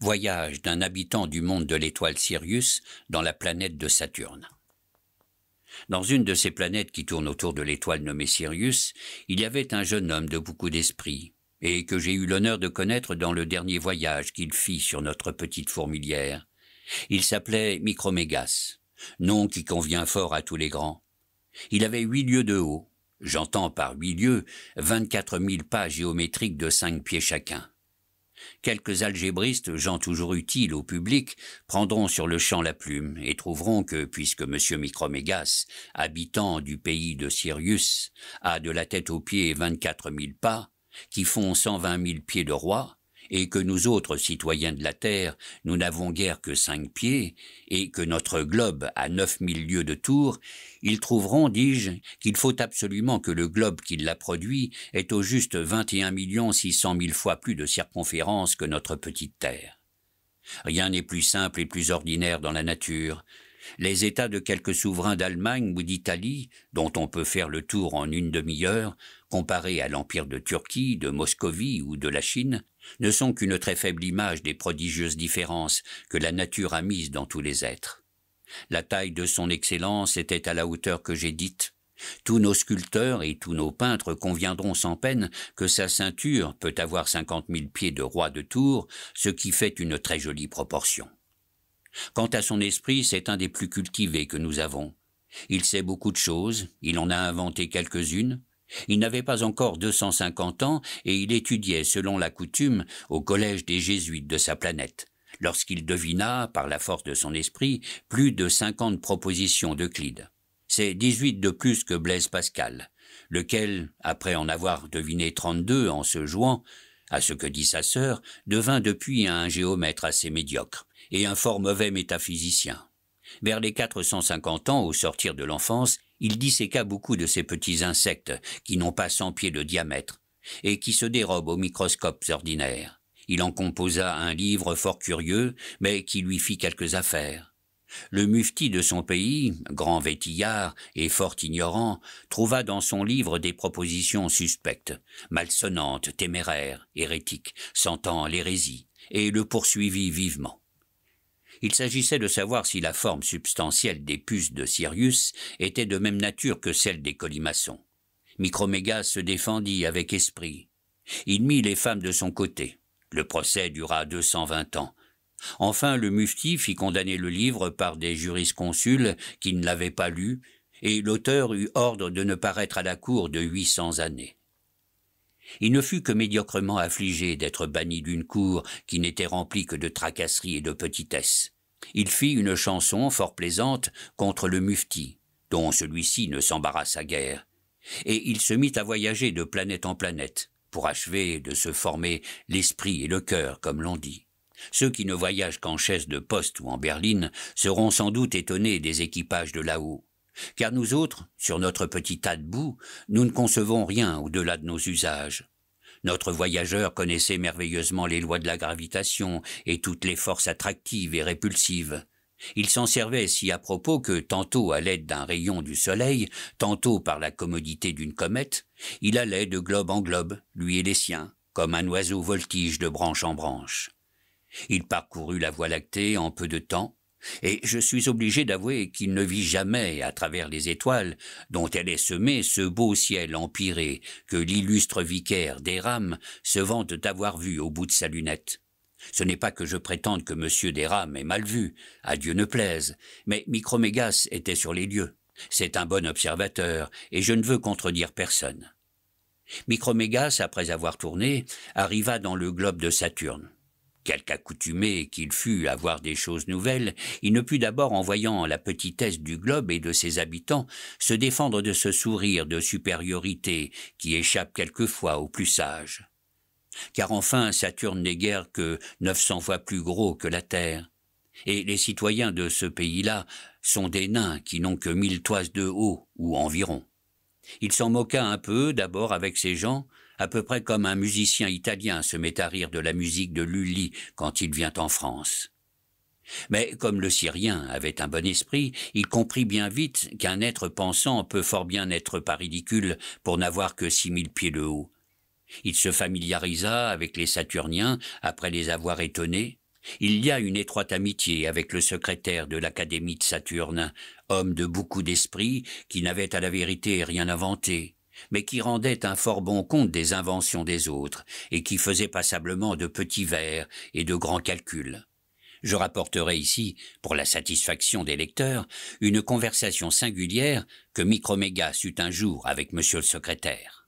Voyage d'un habitant du monde de l'étoile Sirius dans la planète de Saturne. Dans une de ces planètes qui tournent autour de l'étoile nommée Sirius, il y avait un jeune homme de beaucoup d'esprit, et que j'ai eu l'honneur de connaître dans le dernier voyage qu'il fit sur notre petite fourmilière. Il s'appelait Micromégas, nom qui convient fort à tous les grands. Il avait huit lieues de haut, j'entends par huit lieues vingt-quatre mille pas géométriques de cinq pieds chacun. Quelques algébristes, gens toujours utiles au public, prendront sur le champ la plume et trouveront que, puisque M. Micromégas, habitant du pays de Sirius, a de la tête aux pieds vingt-quatre mille pas, qui font cent vingt mille pieds de roi, et que nous autres citoyens de la Terre, nous n'avons guère que cinq pieds, et que notre globe a neuf mille lieues de tour, ils trouveront, dis-je, qu'il faut absolument que le globe qui l'a produit ait au juste vingt-et-un millions six cent mille fois plus de circonférence que notre petite Terre. Rien n'est plus simple et plus ordinaire dans la nature. Les États de quelques souverains d'Allemagne ou d'Italie, dont on peut faire le tour en une demi-heure, comparés à l'Empire de Turquie, de Moscovie ou de la Chine, ne sont qu'une très faible image des prodigieuses différences que la nature a mises dans tous les êtres. La taille de son excellence était à la hauteur que j'ai dite. Tous nos sculpteurs et tous nos peintres conviendront sans peine que sa ceinture peut avoir cinquante mille pieds de roi de tour, ce qui fait une très jolie proportion. Quant à son esprit, c'est un des plus cultivés que nous avons. Il sait beaucoup de choses, il en a inventé quelques-unes, il n'avait pas encore 250 ans et il étudiait, selon la coutume, au collège des jésuites de sa planète, lorsqu'il devina, par la force de son esprit, plus de 50 propositions d'Euclide. C'est 18 de plus que Blaise Pascal, lequel, après en avoir deviné 32 en se jouant, à ce que dit sa sœur, devint depuis un géomètre assez médiocre et un fort mauvais métaphysicien. Vers les 450 ans, au sortir de l'enfance, il disséqua beaucoup de ces petits insectes qui n'ont pas cent pieds de diamètre et qui se dérobent aux microscopes ordinaires. Il en composa un livre fort curieux, mais qui lui fit quelques affaires. Le mufti de son pays, grand vétillard et fort ignorant, trouva dans son livre des propositions suspectes, malsonnantes, téméraires, hérétiques, sentant l'hérésie, et le poursuivit vivement. Il s'agissait de savoir si la forme substantielle des puces de Sirius était de même nature que celle des colimaçons. Micromégas se défendit avec esprit. Il mit les femmes de son côté. Le procès dura 220 ans. Enfin, le mufti fit condamner le livre par des jurisconsuls qui ne l'avaient pas lu, et l'auteur eut ordre de ne paraître à la cour de 800 années. Il ne fut que médiocrement affligé d'être banni d'une cour qui n'était remplie que de tracasseries et de petitesses. Il fit une chanson fort plaisante contre le mufti, dont celui-ci ne s'embarrassa guère, et il se mit à voyager de planète en planète, pour achever de se former l'esprit et le cœur, comme l'on dit. Ceux qui ne voyagent qu'en chaise de poste ou en berline seront sans doute étonnés des équipages de là-haut. Car nous autres, sur notre petit tas de boue, nous ne concevons rien au-delà de nos usages. Notre voyageur connaissait merveilleusement les lois de la gravitation et toutes les forces attractives et répulsives. Il s'en servait si à propos que, tantôt à l'aide d'un rayon du soleil, tantôt par la commodité d'une comète, il allait de globe en globe, lui et les siens, comme un oiseau voltige de branche en branche. Il parcourut la Voie lactée en peu de temps, et je suis obligé d'avouer qu'il ne vit jamais, à travers les étoiles dont elle est semée, ce beau ciel empiré que l'illustre vicaire rames se vante d'avoir vu au bout de sa lunette. Ce n'est pas que je prétende que M. rames est mal vu, à Dieu ne plaise, mais Micromégas était sur les lieux. C'est un bon observateur, et je ne veux contredire personne. Micromégas, après avoir tourné, arriva dans le globe de Saturne quelque accoutumé qu'il fût à voir des choses nouvelles, il ne put d'abord, en voyant la petitesse du globe et de ses habitants, se défendre de ce sourire de supériorité qui échappe quelquefois aux plus sages. Car enfin, Saturne n'est guère que neuf cents fois plus gros que la Terre. Et les citoyens de ce pays-là sont des nains qui n'ont que mille toises de haut ou environ. Il s'en moqua un peu, d'abord avec ses gens, à peu près comme un musicien italien se met à rire de la musique de Lully quand il vient en France. Mais comme le Syrien avait un bon esprit, il comprit bien vite qu'un être pensant peut fort bien n'être pas ridicule pour n'avoir que six mille pieds de haut. Il se familiarisa avec les Saturniens après les avoir étonnés, il y a une étroite amitié avec le secrétaire de l'Académie de Saturne, homme de beaucoup d'esprit, qui n'avait à la vérité rien inventé, mais qui rendait un fort bon compte des inventions des autres, et qui faisait passablement de petits vers et de grands calculs. Je rapporterai ici, pour la satisfaction des lecteurs, une conversation singulière que Micromégas eut un jour avec monsieur le secrétaire.